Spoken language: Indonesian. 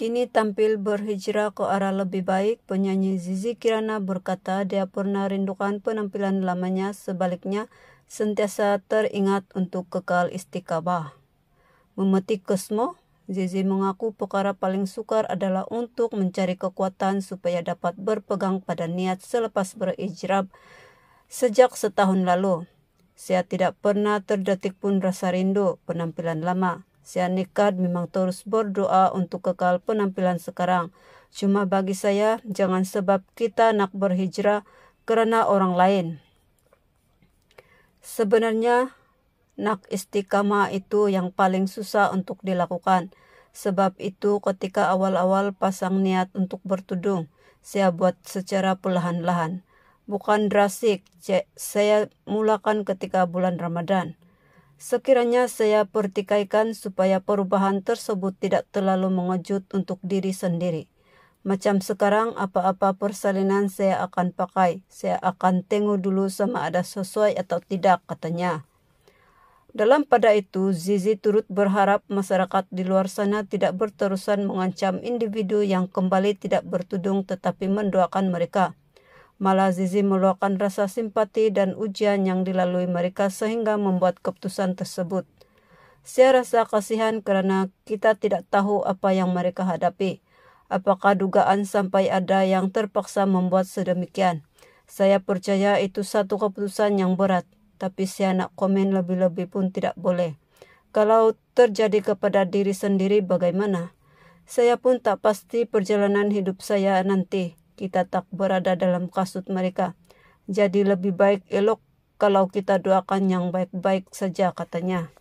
Kini tampil berhijrah ke arah lebih baik, penyanyi Zizi Kirana berkata dia pernah rindukan penampilan lamanya sebaliknya sentiasa teringat untuk kekal istiqabah. Memetik kesmo, Zizi mengaku perkara paling sukar adalah untuk mencari kekuatan supaya dapat berpegang pada niat selepas berhijrah sejak setahun lalu. Saya tidak pernah terdetik pun rasa rindu penampilan lama. Sianikat memang terus berdoa untuk kekal penampilan sekarang. Cuma bagi saya, jangan sebab kita nak berhijrah karena orang lain. Sebenarnya, nak istiqamah itu yang paling susah untuk dilakukan. Sebab itu ketika awal-awal pasang niat untuk bertudung, saya buat secara perlahan-lahan. Bukan drastik, saya mulakan ketika bulan Ramadan. Sekiranya saya pertikaikan supaya perubahan tersebut tidak terlalu mengejut untuk diri sendiri. Macam sekarang apa-apa persalinan saya akan pakai. Saya akan tengok dulu sama ada sesuai atau tidak katanya. Dalam pada itu, Zizi turut berharap masyarakat di luar sana tidak berterusan mengancam individu yang kembali tidak bertudung tetapi mendoakan mereka. Malah Zizi meluapkan rasa simpati dan ujian yang dilalui mereka sehingga membuat keputusan tersebut. Saya rasa kasihan karena kita tidak tahu apa yang mereka hadapi. Apakah dugaan sampai ada yang terpaksa membuat sedemikian? Saya percaya itu satu keputusan yang berat, tapi saya nak komen lebih-lebih pun tidak boleh. Kalau terjadi kepada diri sendiri bagaimana? Saya pun tak pasti perjalanan hidup saya nanti kita tak berada dalam kasut mereka. Jadi lebih baik elok kalau kita doakan yang baik-baik saja katanya.